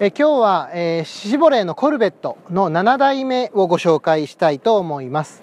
え今日は、えー、シボレーのコルベットの7代目をご紹介したいと思います、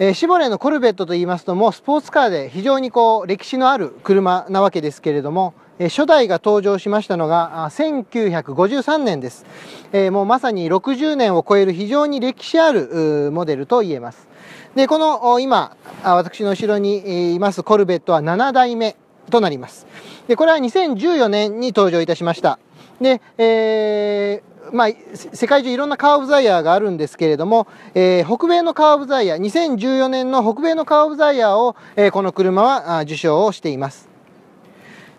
えー、シボレーのコルベットと言いますともうスポーツカーで非常にこう歴史のある車なわけですけれども、えー、初代が登場しましたのが1953年です、えもうまさに60年を超える非常に歴史あるモデルと言えますでこの今私の後ろにいますコルベットは7代目となりますでこれは2014年に登場いたしましたで、えー、まあ、世界中いろんなカーブ・ザ・イヤーがあるんですけれども、えー、北米のカーブ・ザ・イヤー、2014年の北米のカーブ・ザ・イヤーを、えー、この車は受賞をしています。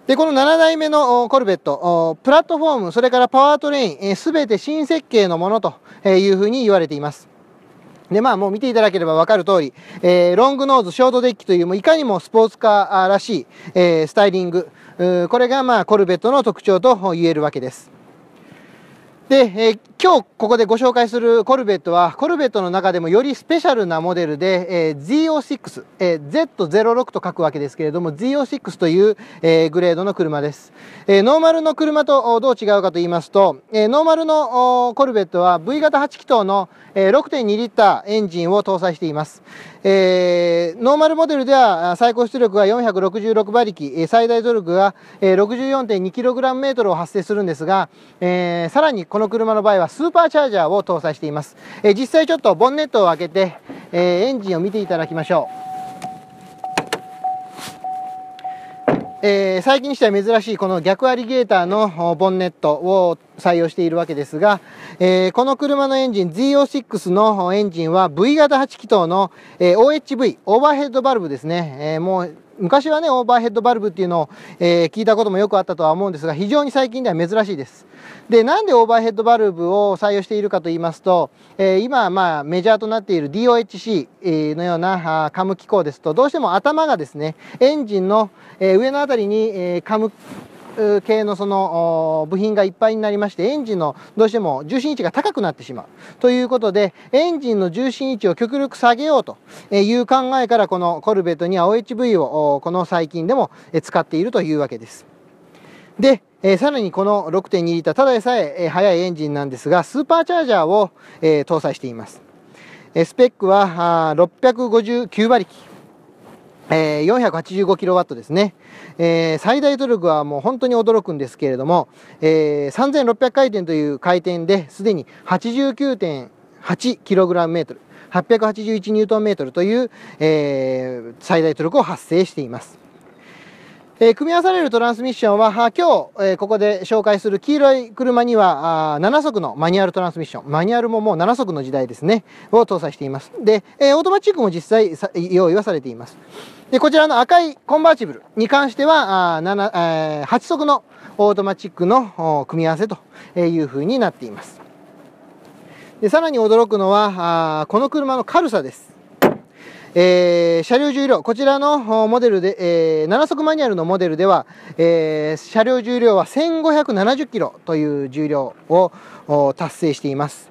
で、この7代目のコルベット、プラットフォーム、それからパワートレイン、す、え、べ、て新設計のものというふうに言われています。で、まあもう見ていただければわかる通り、えー、ロングノーズ、ショートデッキという、もういかにもスポーツカーらしい、えー、スタイリング、これがまあコルベットの特徴と言えるわけです。で、えー、今日ここでご紹介するコルベットは、コルベットの中でもよりスペシャルなモデルで、えー、z 6え Z06 と書くわけですけれども、z 0 6という、えー、グレードの車です。えー、ノーマルの車とどう違うかと言いますと、えー、ノーマルのコルベットは V 型8気筒の、え6.2リッターエンジンを搭載しています。えー、ノーマルモデルでは最高出力が466馬力、最大ル力が6 4 2 k g を発生するんですが、えー、さらにこの車の場合はスーパーチャージャーを搭載しています。えー、実際ちょっとボンネットを開けて、えエンジンを見ていただきましょう。えー、最近にしては珍しいこの逆アリゲーターのボンネットを採用しているわけですが、えー、この車のエンジン ZO6 のエンジンは V 型8気筒の、えー、OHV オーバーヘッドバルブですね、えー、もう昔はねオーバーヘッドバルブっていうのを、え聞いたこともよくあったとは思うんですが非常に最近では珍しいですで、なんでオーバーヘッドバルブを採用しているかと言いますと、えー、今、まあ、メジャーとなっている DOHC のようなカム機構ですと、どうしても頭がですね、エンジンの上のあたりにカム系のその部品がいっぱいになりまして、エンジンのどうしても重心位置が高くなってしまう。ということで、エンジンの重心位置を極力下げようという考えから、このコルベットには OHV をこの最近でも使っているというわけです。で、えー、さらにこの6.2リッター、ただでさええー、速いエンジンなんですが、スーパーチャージャーを、えー、搭載しています。えー、スペックはあ659馬力、えー、4 8 5ットですね、えー、最大トルクはもう本当に驚くんですけれども、えー、3600回転という回転ですでに8 9 8ートル8 8 1トルという、えー、最大トルクを発生していますえ組み合わされるトランスミッションは今日、えここで紹介する黄色い車にはあ7速のマニュアルトランスミッションマニュアルももう7速の時代ですねを搭載していますで、えオートマチックも実際用意はされていますでこちらの赤いコンバーチブルに関してはあ7、え8速のオートマチックの組み合わせというふうになっていますでさらに驚くのはあこの車の軽さですえー、車両重量、こちらのモデルで、えー、7速マニュアルのモデルでは、えー、車両重量は1570キロという重量を達成しています。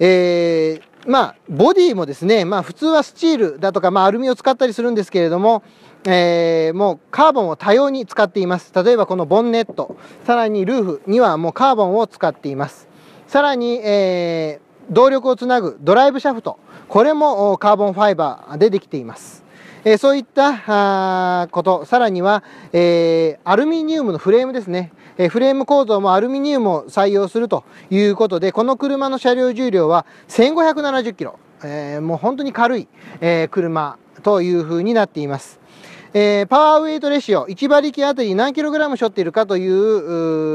えー、まあ、ボディもですね、まあ、普通はスチールだとか、まあ、アルミを使ったりするんですけれども、えー、もうカーボンを多様に使っています。例えばこのボンネット、さらにルーフにはもうカーボンを使っています。さらに、えー、動力をつなぐドライブシャフト、これもカーボンファイバーでできています。えそういったこと、さらには、えアルミニウムのフレームですね。えフレーム構造もアルミニウムを採用するということで、この車の車両重量は1570キロ。えもう本当に軽い、え車というふうになっています。えー、パワーウェイトレシオ1馬力あたり何キログラム背負っているかとい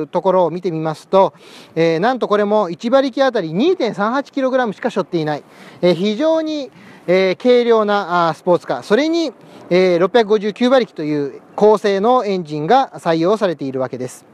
うところを見てみますと、えー、なんとこれも1馬力あたり2.38キログラムしか背負っていない、えー、非常に、え軽量なあスポーツカーそれに、え659馬力という高性能エンジンが採用されているわけです。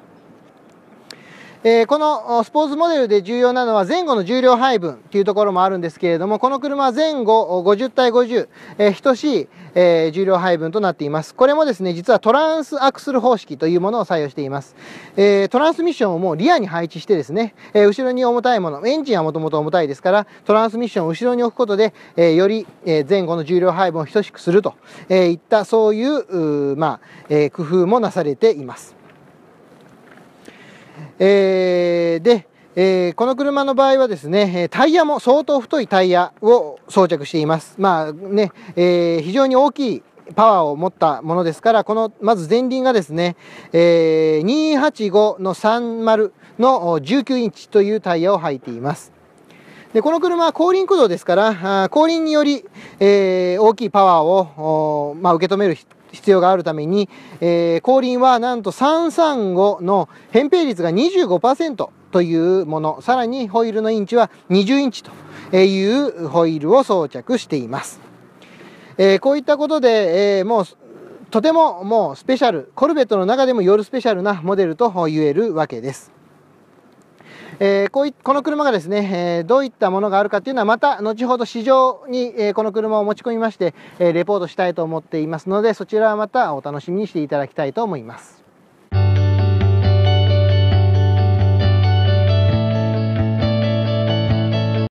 えー、このスポーツモデルで重要なのは前後の重量配分というところもあるんですけれども、この車は前後50対50、えー、等しい、えー、重量配分となっています。これもですね、実はトランスアクスル方式というものを採用しています。えー、トランスミッションをもうリアに配置してですね、えー、後ろに重たいもの、エンジンはもともと重たいですから、トランスミッションを後ろに置くことで、えー、より前後の重量配分を等しくすると、えいったそういう、うまあ、えー、工夫もなされています。えー、で、えー、この車の場合はですね、タイヤも相当太いタイヤを装着しています。まあね、えー、非常に大きいパワーを持ったものですから、この、まず前輪がですね、えー、285の30の19インチというタイヤを履いています。でこの車は後輪駆動ですから後輪により、えー、大きいパワーを、まあ、受け止める必要があるために、えー、後輪はなんと335の扁平率が25%というものさらにホイールのインチは20インチというホイールを装着しています、えー、こういったことで、えー、もうとてももうスペシャルコルベットの中でも夜スペシャルなモデルと言えるわけですえー、こういこの車がですね、えー、どういったものがあるかというのはまた後ほど市場に、えー、この車を持ち込みまして、えレポートしたいと思っていますのでそちらはまたお楽しみにしていただきたいと思います。